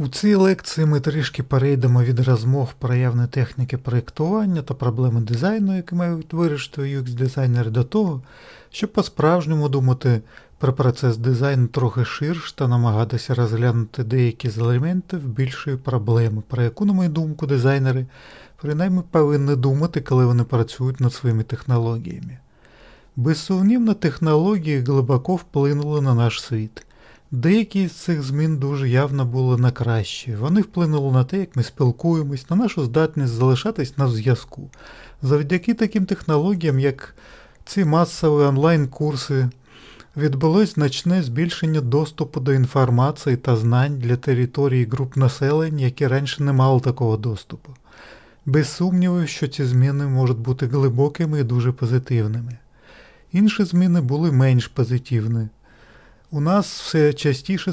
У цій лекції ми трішки перейдемо від розмов про явні техніки проєктування та проблеми дизайну, які мають вирішити UX-дизайнери до того, щоб по-справжньому думати про процес дизайну трохи ширше та намагатися розглянути деякі з елементів більшої проблеми, про яку, на мою думку, дизайнери принаймні повинні думати, коли вони працюють над своїми технологіями. Безсумнівно, технології глибоко вплинули на наш світ. Деякі з цих змін дуже явно були на краще. Вони вплинули на те, як ми спілкуємось, на нашу здатність залишатись на зв'язку. Завдяки таким технологіям, як ці масові онлайн-курси, відбулось значне збільшення доступу до інформації та знань для території груп населення, які раніше не мали такого доступу. Без сумніву, що ці зміни можуть бути глибокими і дуже позитивними. Інші зміни були менш позитивні. У нас все частіше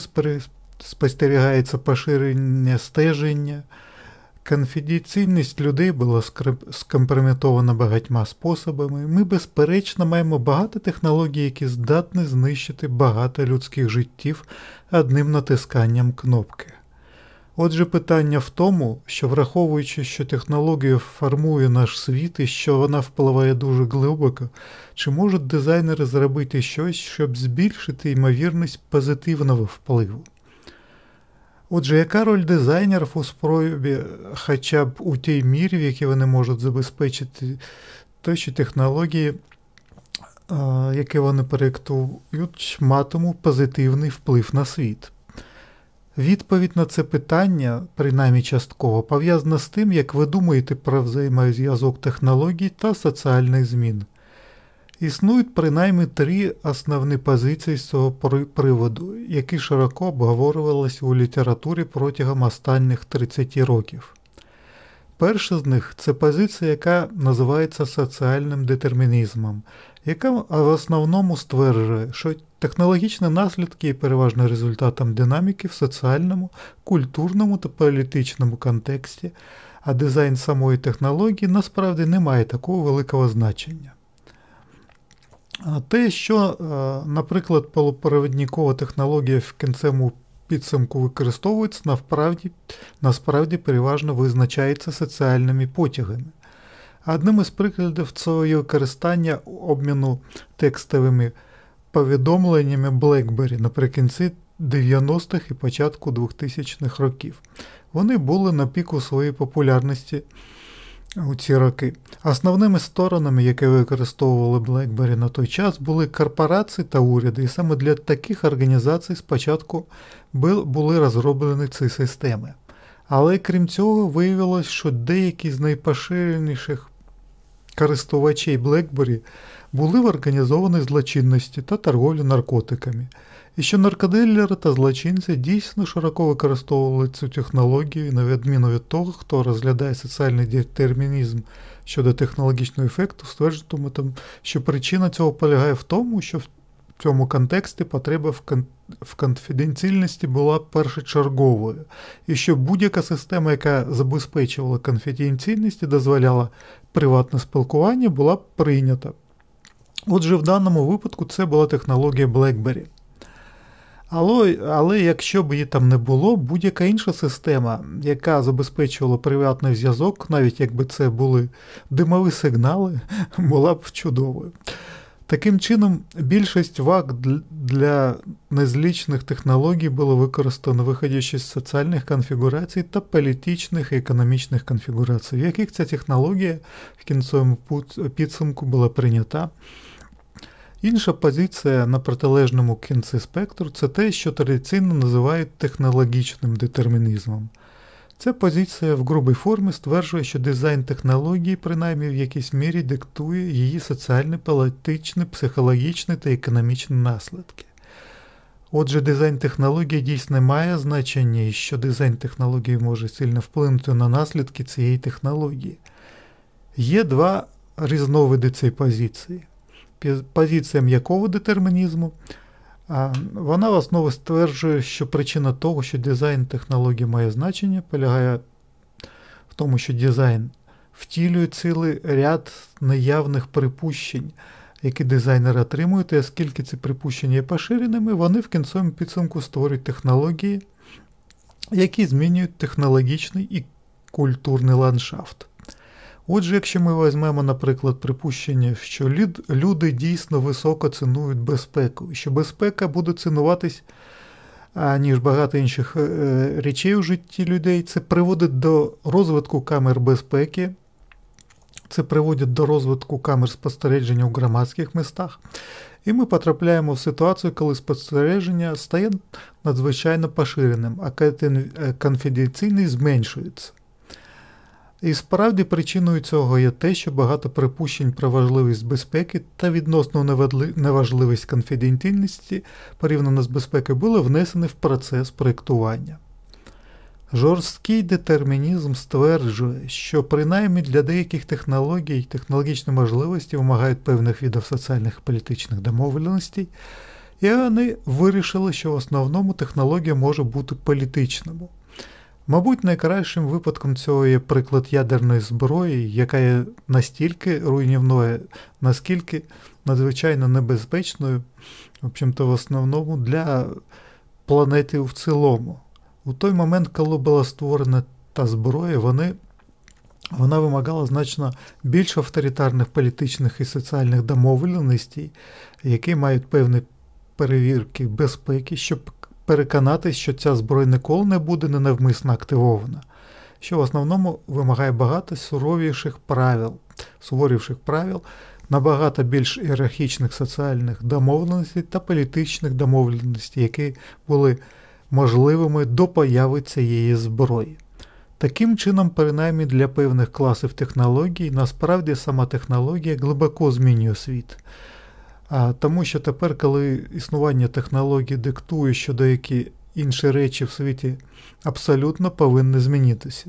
спостерігається поширення стеження. Конфіденційність людей була скомпрометована багатьма способами. Ми, безперечно, маємо багато технологій, які здатні знищити багато людських життів одним натисканням кнопки. Отже, питання в тому, що враховуючи, що технологія формує наш світ і що вона впливає дуже глибоко, чи можуть дизайнери зробити щось, щоб збільшити ймовірність позитивного впливу? Отже, яка роль дизайнерів у спробі хоча б у тій мірі, в якій вони можуть забезпечити те, що технології, які вони проєктують, матимуть позитивний вплив на світ? Відповідь на це питання, принаймні частково, пов'язана з тим, як ви думаєте про взаємозв'язок технологій та соціальних змін. Існують принаймні три основні позиції з цього приводу, які широко обговорювалися у літературі протягом останніх 30 років. Перша з них це позиція, яка називається соціальним детермінізмом, яка в основному стверджує, що технологічні наслідки є переважно результатом динаміки в соціальному, культурному та політичному контексті, а дизайн самої технології насправді не має такого великого значення. Те, що, е, наприклад, полупровідникова технологія в кінцевому підсумку використовується, насправді, насправді переважно визначається соціальними потягами. Одним із прикладів цього є користання обміну текстовими повідомленнями BlackBerry наприкінці 90-х і початку 2000-х років. Вони були на піку своєї популярності у ці роки. Основними сторонами, які використовували BlackBerry на той час, були корпорації та уряди, і саме для таких організацій спочатку були розроблені ці системи. Але крім цього, виявилось, що деякі з найпоширеніших користувачей BlackBerry були в організованій злочинності та торговлі наркотиками, і що наркодилери та злочинці дійсно широко використовували цю технологію, на відміну від того, хто розглядає соціальний детермінізм щодо технологічного ефекту, стверджуватиме, що причина цього полягає в тому, що в цьому контексті потреба в кон в конфіденційності була першочерговою, і що будь-яка система, яка забезпечувала конфіденційність і дозволяла приватне спілкування, була прийнята. Отже, в даному випадку це була технологія BlackBerry. Але, але якщо б її там не було, будь-яка інша система, яка забезпечувала приватний зв'язок, навіть якби це були димові сигнали, була б чудовою. Таким чином, більшість ваг для незлічних технологій було використано виходячи з соціальних конфігурацій та політичних і економічних конфігурацій, в яких ця технологія в кінцевому підсумку була прийнята. Інша позиція на протилежному кінці спектру це те, що традиційно називають технологічним детермінізмом. Ця позиція в грубій формі стверджує, що дизайн технології, принаймні в якійсь мірі, диктує її соціальні, політичні, психологічні та економічні наслідки. Отже, дизайн технології дійсно має значення, і що дизайн технології може сильно вплинути на наслідки цієї технології. Є два різновиди цієї позиції, позиція м'якого детермінізму. Вона в основі стверджує, що причина того, що дизайн технології має значення, полягає в тому, що дизайн втілює цілий ряд неявних припущень, які дизайнери отримують, і оскільки ці припущення є поширеними, вони в кінцевому підсумку створюють технології, які змінюють технологічний і культурний ландшафт. Отже, якщо ми візьмемо, наприклад, припущення, що люди дійсно високо цінують безпеку, що безпека буде цінуватись, аніж багато інших е, е, речей у житті людей, це приводить до розвитку камер безпеки, це приводить до розвитку камер спостереження у громадських містах. І ми потрапляємо в ситуацію, коли спостереження стає надзвичайно поширеним, а е, конфіденційний зменшується. І справді причиною цього є те, що багато припущень про важливість безпеки та відносну неважливість конфіденційності порівняно з безпекою були внесені в процес проєктування. Жорсткий детермінізм стверджує, що принаймні для деяких технологій технологічні можливості вимагають певних відів соціальних і політичних домовленостей, і вони вирішили, що в основному технологія може бути політичною. Мабуть, найкращим випадком цього є приклад ядерної зброї, яка є настільки руйнівною, наскільки надзвичайно небезпечною, в общем-то, в основному для планети в цілому. У той момент, коли була створена та зброя, вони. Вона вимагала значно більш авторитарних політичних і соціальних домовленостей, які мають певні перевірки безпеки, щоб переконатись, що ця зброя ніколи не буде ненавмисно активована, що в основному вимагає багато суровіших правил, суворіших правил, набагато більш ієрархічних соціальних домовленостей та політичних домовленостей, які були можливими до появи цієї зброї. Таким чином, принаймні для певних класів технологій, насправді сама технологія глибоко змінює світ. А тому, що тепер, коли існування технологій диктує, що деякі інші речі в світі абсолютно повинні змінитися.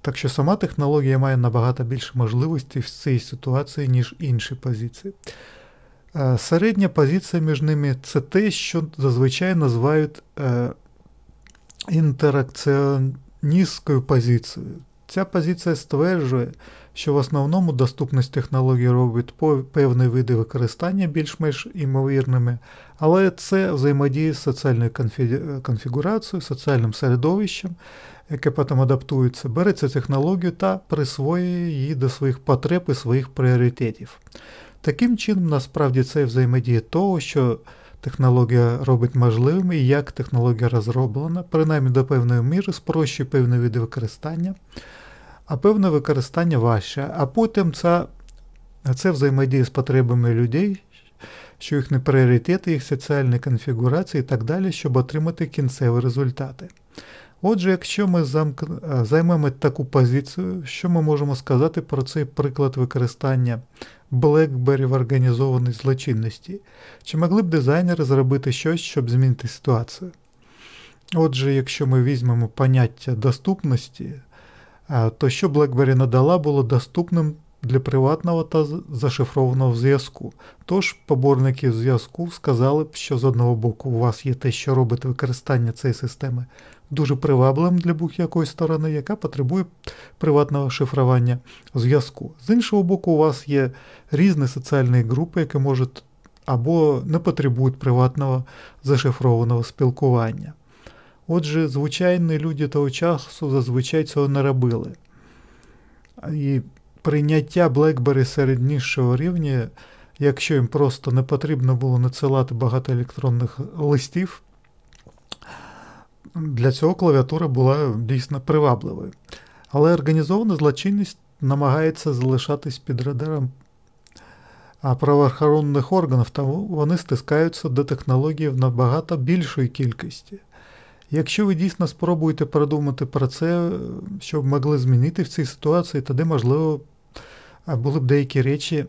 Так що сама технологія має набагато більше можливостей в цій ситуації, ніж інші позиції. Середня позиція між ними це те, що зазвичай називають е, інтеракціоністською позицією. Ця позиція стверджує, що в основному доступність технологій робить певні види використання більш-менш імовірними, але це взаємодія з соціальною конфігурацією, соціальним середовищем, яке потім адаптується, бере цю технологію та присвоює її до своїх потреб і своїх пріоритетів. Таким чином, насправді, це взаємодія того, що технологія робить можливими і як технологія розроблена, принаймні до певної міри спрощує певні від використання, а певне використання важче. А потім це, це взаємодія з потребами людей, що їхні пріоритети, їх соціальні конфігурації і так далі, щоб отримати кінцеві результати. Отже, якщо ми замк... Е, займемо таку позицію, що ми можемо сказати про цей приклад використання Блекбері в організованій злочинності, чи могли б дизайнери зробити щось, щоб змінити ситуацію? Отже, якщо ми візьмемо поняття доступності, е, то що BlackBerry надала було доступним для приватного та зашифрованого зв'язку. Тож поборники зв'язку сказали б, що з одного боку у вас є те, що робить використання цієї системи дуже привабливим для будь-якої сторони, яка потребує приватного шифрування зв'язку. З іншого боку, у вас є різні соціальні групи, які можуть або не потребують приватного зашифрованого спілкування. Отже, звичайні люди того часу зазвичай цього не робили. І прийняття BlackBerry серед нижчого рівня, якщо їм просто не потрібно було надсилати багато електронних листів для цього клавіатура була дійсно привабливою. Але організована злочинність намагається залишатись під радаром правоохоронних органів, тому вони стискаються до технологій в набагато більшої кількості. Якщо ви дійсно спробуєте продумати про це, щоб могли змінити в цій ситуації, тоді, можливо, були б деякі речі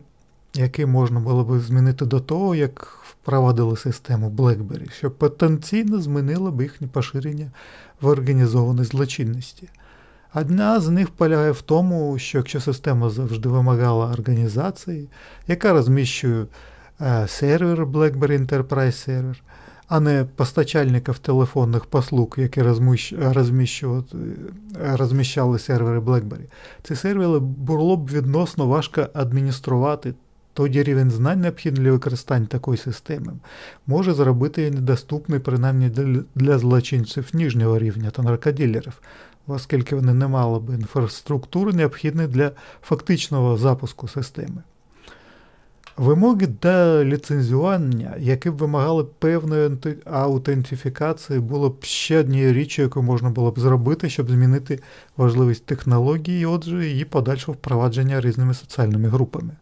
який можна було б змінити до того, як впровадили систему BlackBerry, що потенційно змінило б їхнє поширення в організованій злочинності. Одна з них полягає в тому, що якщо система завжди вимагала організації, яка розміщує е, сервер BlackBerry Enterprise Server, а не постачальників телефонних послуг, які е, розміщали сервери BlackBerry, ці сервери було б відносно важко адмініструвати тоді рівень знань, необхідний для використання такої системи, може зробити її недоступний принаймні для злочинців ніжнього рівня та наркоділерів, оскільки вони не мали б інфраструктури, необхідної для фактичного запуску системи. Вимоги до ліцензювання, які б вимагали певної аутентифікації, було б ще однією річчю, яку можна було б зробити, щоб змінити важливість технології, і отже, її подальшого впровадження різними соціальними групами.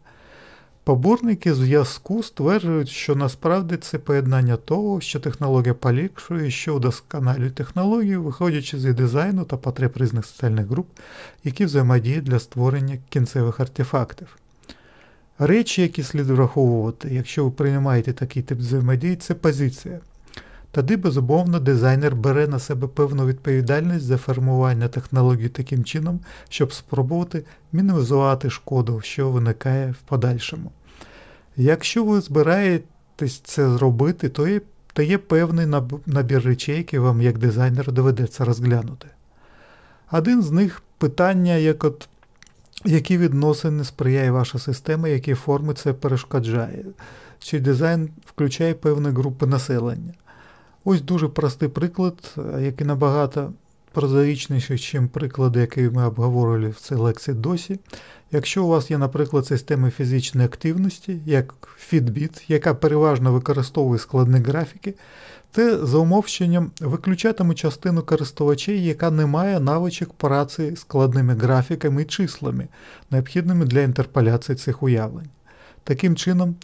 Поборники зв'язку стверджують, що насправді це поєднання того, що технологія поліпшує, що удосконалює технологію, виходячи з її дизайну та потреб різних соціальних груп, які взаємодіють для створення кінцевих артефактів. Речі, які слід враховувати, якщо ви приймаєте такий тип взаємодії, це позиція. Тоді, безумовно, дизайнер бере на себе певну відповідальність за формування технологій таким чином, щоб спробувати мінімізувати шкоду, що виникає в подальшому. Якщо ви збираєтесь це зробити, то є, то є певний набір речей, які вам як дизайнеру доведеться розглянути. Один з них питання, як от, які відносини сприяє ваша система, які форми це перешкоджає, чи дизайн включає певні групи населення. Ось дуже простий приклад, е, який набагато прозаїчніший, ніж приклади, які ми обговорювали в цій лекції досі. Якщо у вас є, наприклад, система фізичної активності, як Fitbit, яка переважно використовує складні графіки, те за умовченням виключатиме частину користувачей, яка не має навичок праці складними графіками і числами, необхідними для інтерполяції цих уявлень. Таким чином,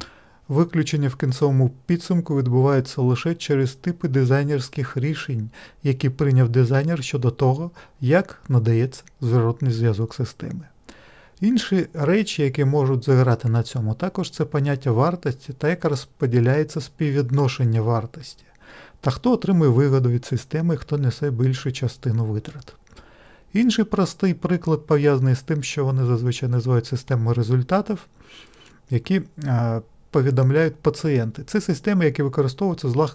Виключення в кінцевому підсумку відбувається лише через типи дизайнерських рішень, які прийняв дизайнер щодо того, як надається зворотний зв'язок системи. Інші речі, які можуть заграти на цьому, також це поняття вартості та як розподіляється співвідношення вартості, та хто отримує вигоду від системи, хто несе більшу частину витрат. Інший простий приклад пов'язаний з тим, що вони зазвичай називають системою результатів, які е, повідомляють пацієнти. Це системи, які використовуються з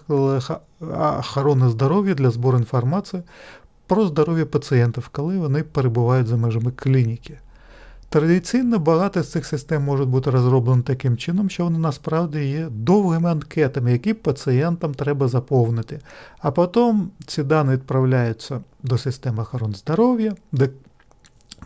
охорони здоров'я для збору інформації про здоров'я пацієнтів, коли вони перебувають за межами клініки. Традиційно багато з цих систем можуть бути розроблені таким чином, що вони насправді є довгими анкетами, які пацієнтам треба заповнити. А потім ці дані відправляються до системи охорони здоров'я, де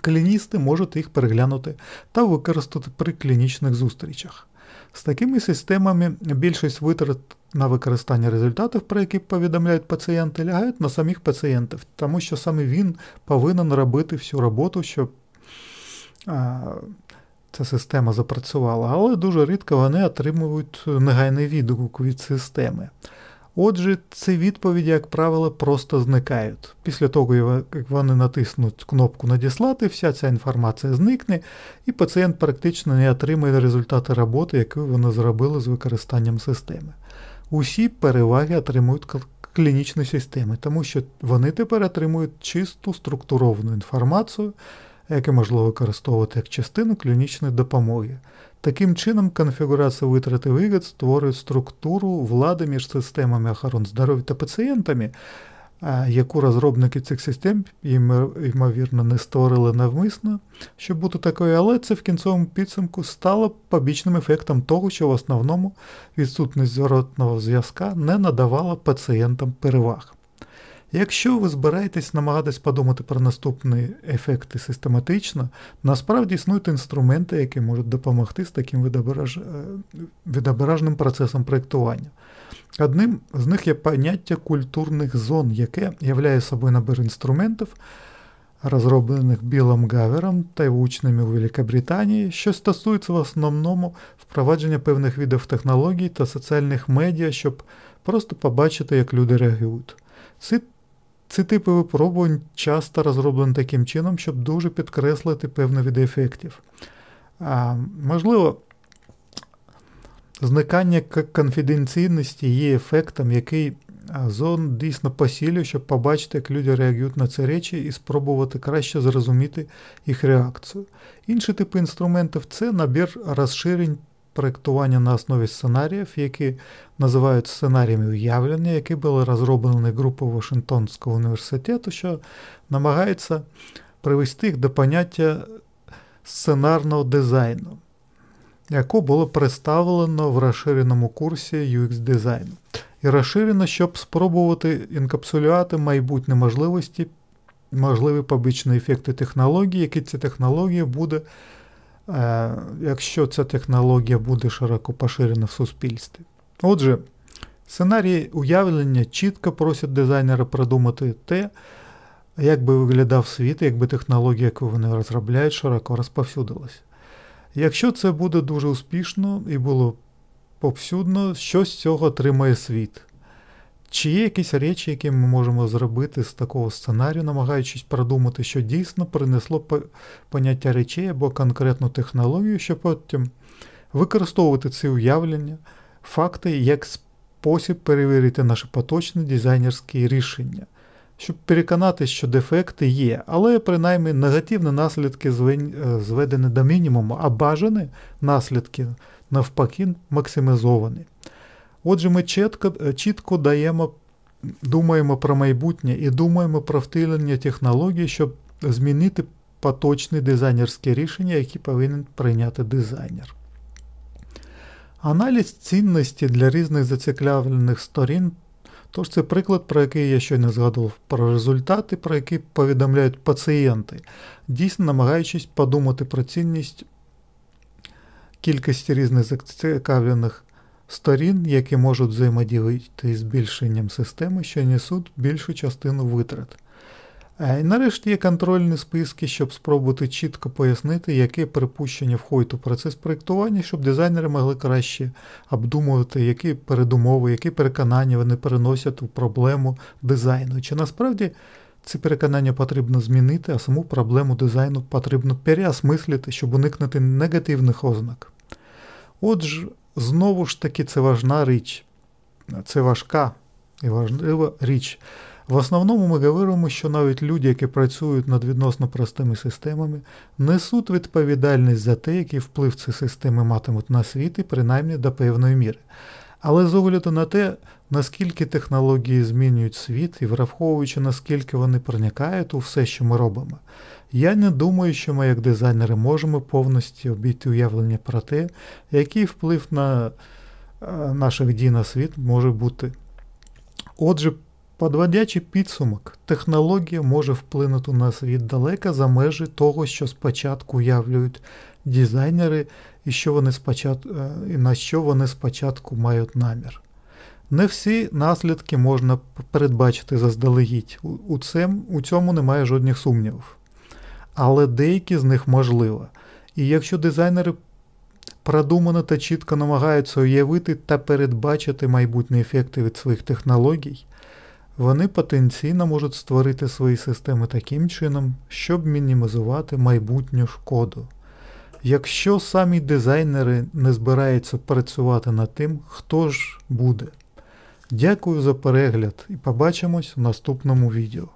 кліністи можуть їх переглянути та використати при клінічних зустрічах. З такими системами більшість витрат на використання результатів, про які повідомляють пацієнти, лягають на самих пацієнтів, тому що саме він повинен робити всю роботу, щоб а, ця система запрацювала, але дуже рідко вони отримують негайний відгук від системи. Отже, ці відповіді, як правило, просто зникають. Після того, як вони натиснуть кнопку надіслати, вся ця інформація зникне, і пацієнт практично не отримає результати роботи, яку вони зробили з використанням системи. Усі переваги отримують клінічні системи, тому що вони тепер отримують чисту структуровану інформацію яке можливо використовувати як частину клінічної допомоги. Таким чином, конфігурація витрати і створює структуру влади між системами охорони здоров'я та пацієнтами, е, яку розробники цих систем, ймовірно, не створили навмисно, щоб бути такою, але це в кінцовому підсумку стало побічним ефектом того, що в основному відсутність зворотного зв'язка не надавала пацієнтам переваг. Якщо ви збираєтесь намагатись подумати про наступні ефекти систематично, насправді існують інструменти, які можуть допомогти з таким відображ... Е, відображним процесом проєктування. Одним з них є поняття культурних зон, яке являє собою набір інструментів, розроблених Білом Гавером та його учнями у Великобританії, що стосується в основному впровадження певних видів технологій та соціальних медіа, щоб просто побачити, як люди реагують. Ці ці типи випробувань часто розроблені таким чином, щоб дуже підкреслити певний від ефектів. А, Можливо, зникання конфіденційності є ефектом, який зон дійсно посілює, щоб побачити, як люди реагують на ці речі, і спробувати краще зрозуміти їх реакцію. Інші типи інструментів це набір розширень проєктування на основі сценаріїв, які називають сценаріями уявлення, які були розроблені групою Вашингтонського університету, що намагається привести їх до поняття сценарного дизайну, яку було представлено в розширеному курсі UX дизайну. І розширено, щоб спробувати інкапсулювати майбутні можливості, можливі побічні ефекти технології, які ці технології буде. Е, якщо ця технологія буде широко поширена в суспільстві. Отже, сценарії уявлення чітко просять дизайнера продумати те, як би виглядав світ, якби технологія, яку вони розробляють, широко розповсюдилася. Якщо це буде дуже успішно і було повсюдно, що з цього отримає світ. Чи є якісь речі, які ми можемо зробити з такого сценарію, намагаючись продумати, що дійсно принесло поняття речей або конкретну технологію, щоб потім використовувати ці уявлення, факти як спосіб перевірити наші поточні дизайнерські рішення, щоб переконати, що дефекти є, але принаймні негативні наслідки е, зведені до мінімуму, а бажані наслідки навпаки максимізовані. Отже, ми чітко е, чітко даємо, думаємо про майбутнє і думаємо про втілення технологій, щоб змінити поточні дизайнерські рішення, які повинен прийняти дизайнер. Аналіз цінності для різних зацікавлених сторін. Тож це приклад, про який я щойно згадував, про результати, про які повідомляють пацієнти, дійсно намагаючись подумати про цінність кількості різних зацікавлених сторін, які можуть взаємодіяти з збільшенням системи, що несуть більшу частину витрат. Е, і нарешті є контрольні списки, щоб спробувати чітко пояснити, яке припущення входить у процес проєктування, щоб дизайнери могли краще обдумувати, які передумови, які переконання вони переносять у проблему дизайну. Чи насправді ці переконання потрібно змінити, а саму проблему дизайну потрібно переосмислити, щоб уникнути негативних ознак. Отже, Знову ж таки, це важна річ, це важка і важлива річ. В основному ми говоримо, що навіть люди, які працюють над відносно простими системами, несуть відповідальність за те, який вплив ці системи матимуть на світ і принаймні до певної міри. Але з огляду на те, наскільки технології змінюють світ і враховуючи, наскільки вони проникають у все, що ми робимо, я не думаю, що ми як дизайнери можемо повністю обійти уявлення про те, який вплив на е, наших дій на світ може бути. Отже, подводячи підсумок, технологія може вплинути на світ далеко за межі того, що спочатку уявлюють дизайнери і, що вони спочатку, е, і на що вони спочатку мають намір. Не всі наслідки можна передбачити заздалегідь, у цьому немає жодних сумнівів але деякі з них можливо. І якщо дизайнери продумано та чітко намагаються уявити та передбачити майбутні ефекти від своїх технологій, вони потенційно можуть створити свої системи таким чином, щоб мінімізувати майбутню шкоду. Якщо самі дизайнери не збираються працювати над тим, хто ж буде. Дякую за перегляд і побачимось в наступному відео.